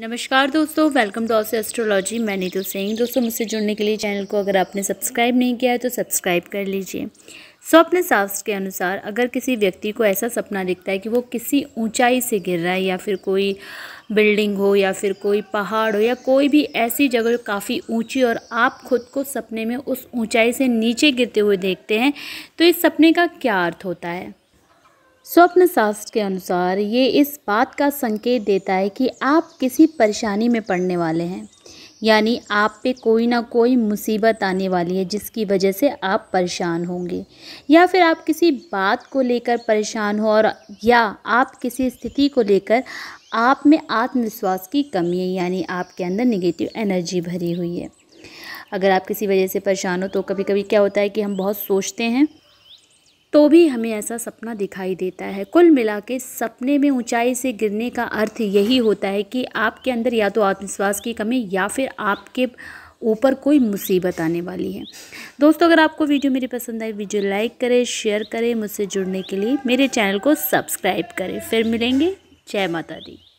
नमस्कार दोस्तों welcome to all astrology मैं नीतू सिंह दोस्तों मुझसे जुड़ने के लिए चैनल को अगर आपने सब्सक्राइब नहीं किया है तो सब्सक्राइब कर लीजिए स्वप्न शास्त्र के अनुसार अगर किसी व्यक्ति को ऐसा सपना दिखता है कि वो किसी ऊंचाई से गिर रहा है या फिर कोई बिल्डिंग हो या फिर कोई पहाड़ हो या कोई भी ऐसी जगह काफ़ी ऊंची और आप खुद को सपने में उस ऊंचाई से नीचे गिरते हुए देखते हैं तो इस सपने का क्या अर्थ होता है स्वप्न शास्त्र के अनुसार ये इस बात का संकेत देता है कि आप किसी परेशानी में पड़ने वाले हैं यानी आप पे कोई ना कोई मुसीबत आने वाली है जिसकी वजह से आप परेशान होंगे या फिर आप किसी बात को लेकर परेशान हो और या आप किसी स्थिति को लेकर आप में आत्मविश्वास की कमी है यानी आपके अंदर निगेटिव एनर्जी भरी हुई है अगर आप किसी वजह से परेशान हो तो कभी कभी क्या होता है कि हम बहुत सोचते हैं तो भी हमें ऐसा सपना दिखाई देता है कुल मिला के सपने में ऊंचाई से गिरने का अर्थ यही होता है कि आपके अंदर या तो आत्मविश्वास की कमी या फिर आपके ऊपर कोई मुसीबत आने वाली है दोस्तों अगर आपको वीडियो मेरी पसंद आए वीडियो लाइक करें शेयर करें मुझसे जुड़ने के लिए मेरे चैनल को सब्सक्राइब करें फिर मिलेंगे जय माता दी